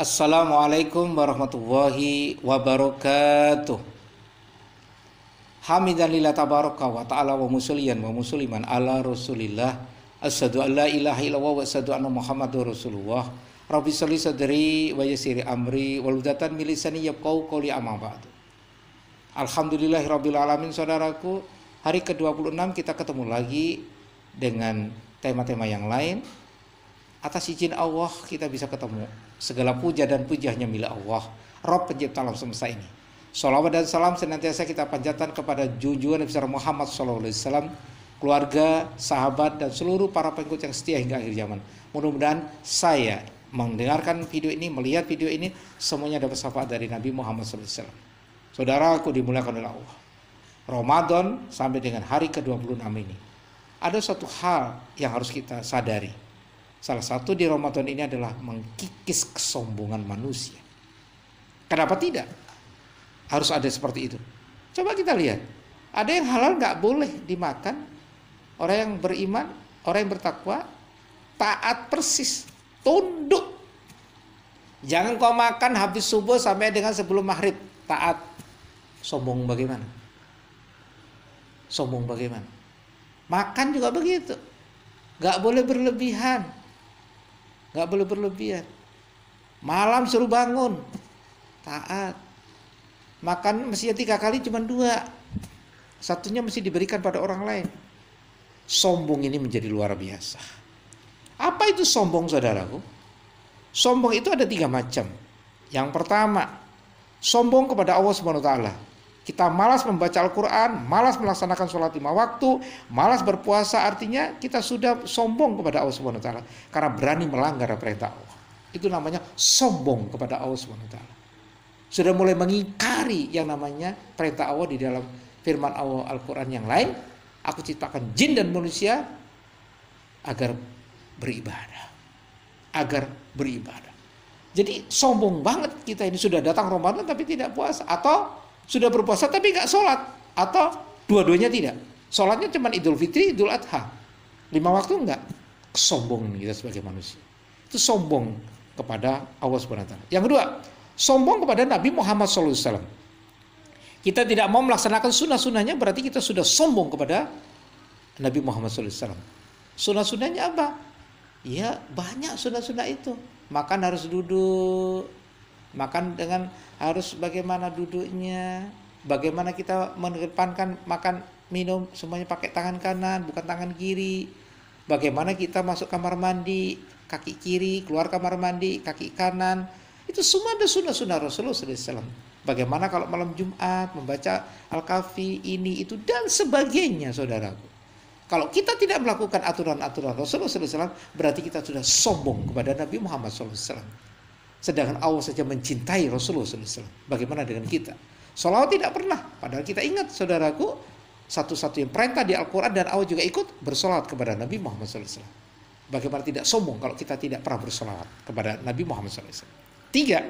Assalamualaikum warahmatullahi wabarakatuh. Hamidan lillah tabaraka wa ta'ala wa musulian wa musuliman ala rasulillah asadu an la ilaha illallah wa asyadu anna muhammadur rasulullah Rabbi sholli sadri wa yasiri amri waludatan milisani yabkau qawli amma ba'du Alhamdulillahi rabbil alamin saudaraku Hari ke-26 kita ketemu lagi dengan tema-tema yang lain atas izin Allah kita bisa ketemu. Segala puja dan pujahnya milik Allah, Rob pencipta alam semesta ini. Salawat dan salam senantiasa kita panjatkan kepada junjungan Nabi Muhammad SAW, keluarga, sahabat, dan seluruh para pengikut yang setia hingga akhir zaman. Mudah-mudahan saya mendengarkan video ini, melihat video ini, semuanya dapat syafaat dari Nabi Muhammad SAW. Saudara aku dimuliakan oleh Allah. Ramadan sampai dengan hari ke-26 ini. Ada satu hal yang harus kita sadari Salah satu di Ramadan ini adalah mengkikis kesombongan manusia. Kenapa tidak? Harus ada seperti itu. Coba kita lihat. Ada yang halal nggak boleh dimakan. Orang yang beriman, orang yang bertakwa, taat persis, tunduk. Jangan kau makan habis subuh sampai dengan sebelum maghrib. Taat. Sombong bagaimana? Sombong bagaimana? Makan juga begitu. Gak boleh berlebihan nggak perlu berlebihan malam suruh bangun taat makan mestinya tiga kali cuma dua satunya mesti diberikan pada orang lain sombong ini menjadi luar biasa apa itu sombong saudaraku sombong itu ada tiga macam yang pertama sombong kepada Allah swt kita malas membaca Al-Quran, malas melaksanakan sholat lima waktu, malas berpuasa. Artinya kita sudah sombong kepada Allah Subhanahu Wa Taala karena berani melanggar perintah Allah. Itu namanya sombong kepada Allah Subhanahu Wa Taala. Sudah mulai mengingkari yang namanya perintah Allah di dalam firman Allah Al-Quran yang lain. Aku ciptakan jin dan manusia agar beribadah, agar beribadah. Jadi sombong banget kita ini sudah datang Ramadan tapi tidak puasa atau sudah berpuasa tapi nggak sholat atau dua-duanya tidak. Sholatnya cuma Idul Fitri, Idul Adha. Lima waktu enggak. Sombong kita sebagai manusia. Itu sombong kepada Allah Subhanahu wa taala. Yang kedua, sombong kepada Nabi Muhammad SAW. Kita tidak mau melaksanakan sunnah sunahnya berarti kita sudah sombong kepada Nabi Muhammad SAW. sunnah sunahnya apa? Ya banyak sunnah sunah itu. Makan harus duduk, makan dengan harus bagaimana duduknya, bagaimana kita mengedepankan makan minum semuanya pakai tangan kanan bukan tangan kiri, bagaimana kita masuk kamar mandi kaki kiri, keluar kamar mandi kaki kanan, itu semua ada sunnah-sunnah Rasulullah SAW. Bagaimana kalau malam Jumat membaca Al-Kahfi ini itu dan sebagainya saudaraku. Kalau kita tidak melakukan aturan-aturan Rasulullah SAW berarti kita sudah sombong kepada Nabi Muhammad SAW. Sedangkan Allah saja mencintai Rasulullah SAW. Bagaimana dengan kita? Salawat tidak pernah. Padahal kita ingat, saudaraku, satu-satunya perintah di Al-Quran dan Allah juga ikut bersolat kepada Nabi Muhammad SAW. Bagaimana tidak sombong kalau kita tidak pernah bersolat kepada Nabi Muhammad SAW. Tiga,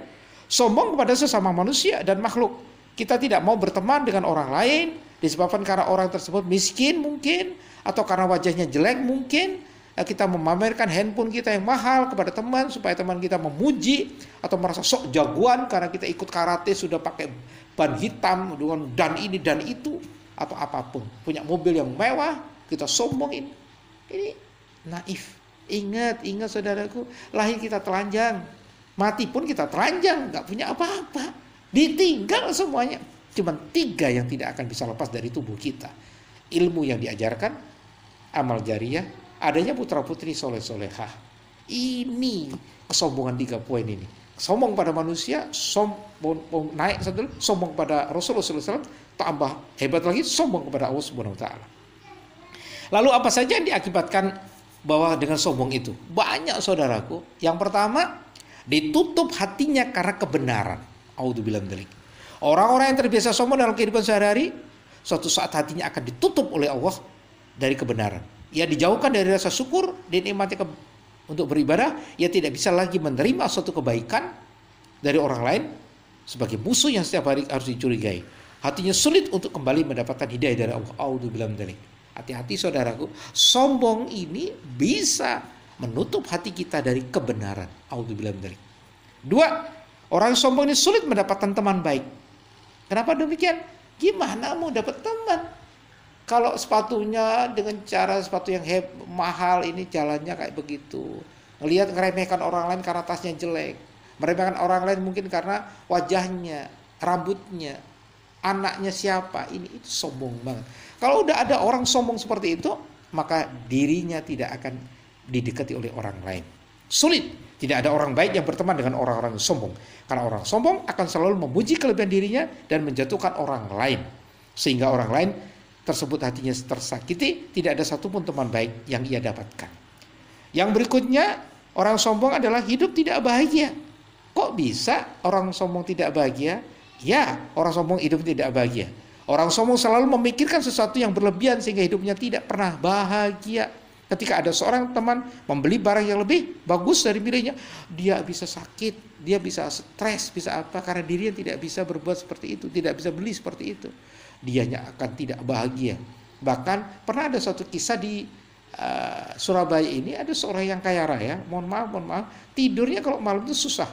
sombong kepada sesama manusia dan makhluk. Kita tidak mau berteman dengan orang lain disebabkan karena orang tersebut miskin mungkin atau karena wajahnya jelek mungkin Nah, kita memamerkan handphone kita yang mahal kepada teman supaya teman kita memuji atau merasa sok jagoan karena kita ikut karate sudah pakai ban hitam dengan dan ini dan itu atau apapun punya mobil yang mewah kita sombongin ini naif ingat ingat saudaraku lahir kita telanjang mati pun kita telanjang nggak punya apa-apa ditinggal semuanya cuman tiga yang tidak akan bisa lepas dari tubuh kita ilmu yang diajarkan amal jariah adanya putra-putri soleh-solehah. Ini kesombongan tiga poin ini. Sombong pada manusia, sombong oh, naik satu, sombong pada Rasulullah SAW, tambah hebat lagi sombong kepada Allah Subhanahu Wa Taala. Lalu apa saja yang diakibatkan bahwa dengan sombong itu? Banyak saudaraku. Yang pertama, ditutup hatinya karena kebenaran. Audzubillah delik. Orang-orang yang terbiasa sombong dalam kehidupan sehari-hari, suatu saat hatinya akan ditutup oleh Allah dari kebenaran ia dijauhkan dari rasa syukur dinikmati ke, untuk beribadah ia tidak bisa lagi menerima suatu kebaikan dari orang lain sebagai musuh yang setiap hari harus dicurigai hatinya sulit untuk kembali mendapatkan hidayah dari Allah tadi hati-hati saudaraku sombong ini bisa menutup hati kita dari kebenaran tadi dua orang sombong ini sulit mendapatkan teman baik kenapa demikian gimana mau dapat teman kalau sepatunya dengan cara sepatu yang heb, mahal ini jalannya kayak begitu. Ngelihat meremehkan orang lain karena tasnya jelek. Meremehkan orang lain mungkin karena wajahnya, rambutnya, anaknya siapa. Ini itu sombong banget. Kalau udah ada orang sombong seperti itu, maka dirinya tidak akan didekati oleh orang lain. Sulit. Tidak ada orang baik yang berteman dengan orang-orang sombong. Karena orang sombong akan selalu memuji kelebihan dirinya dan menjatuhkan orang lain. Sehingga orang lain tersebut hatinya tersakiti, tidak ada satupun teman baik yang ia dapatkan. Yang berikutnya, orang sombong adalah hidup tidak bahagia. Kok bisa orang sombong tidak bahagia? Ya, orang sombong hidup tidak bahagia. Orang sombong selalu memikirkan sesuatu yang berlebihan sehingga hidupnya tidak pernah bahagia. Ketika ada seorang teman membeli barang yang lebih bagus dari miliknya, dia bisa sakit, dia bisa stres, bisa apa karena dirinya tidak bisa berbuat seperti itu, tidak bisa beli seperti itu. Dianya akan tidak bahagia. Bahkan pernah ada satu kisah di uh, Surabaya ini ada seorang yang kaya raya, mohon maaf, mohon maaf, tidurnya kalau malam itu susah.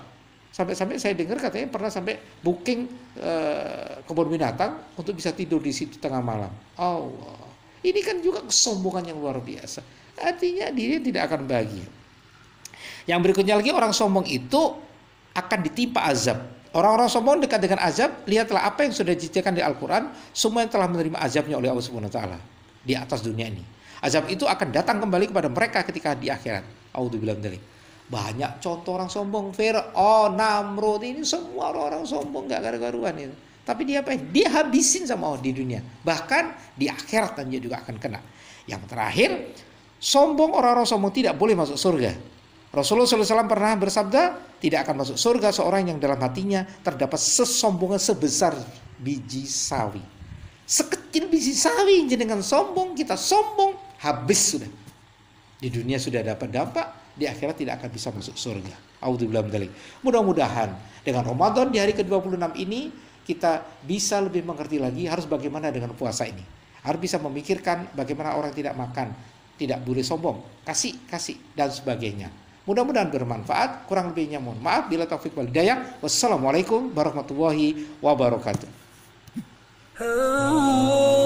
Sampai-sampai saya dengar katanya pernah sampai booking uh, kebun binatang untuk bisa tidur di situ tengah malam. Allah. Ini kan juga kesombongan yang luar biasa artinya dia tidak akan bahagia. Yang berikutnya lagi orang sombong itu akan ditimpa azab. Orang-orang sombong dekat dengan azab, lihatlah apa yang sudah diceritakan di Al-Qur'an, semua yang telah menerima azabnya oleh Allah Subhanahu taala di atas dunia ini. Azab itu akan datang kembali kepada mereka ketika di akhirat. bilang dari Banyak contoh orang sombong, Fir'aun, Namrud, ini semua orang-orang sombong gak garu-garuan itu. Tapi dia apa? Dia habisin sama Allah di dunia. Bahkan di akhirat dia juga akan kena. Yang terakhir, Sombong orang-orang sombong tidak boleh masuk surga. Rasulullah SAW pernah bersabda, tidak akan masuk surga seorang yang dalam hatinya terdapat sesombongan sebesar biji sawi. Sekecil biji sawi dengan sombong, kita sombong, habis sudah. Di dunia sudah dapat dampak, di akhirat tidak akan bisa masuk surga. Mudah-mudahan dengan Ramadan di hari ke-26 ini kita bisa lebih mengerti lagi harus bagaimana dengan puasa ini. Harus bisa memikirkan bagaimana orang tidak makan, tidak boleh sombong, kasih, kasih, dan sebagainya. Mudah-mudahan bermanfaat, kurang lebihnya mohon maaf. Bila taufik wal hidayah, wassalamualaikum warahmatullahi wabarakatuh. Oh.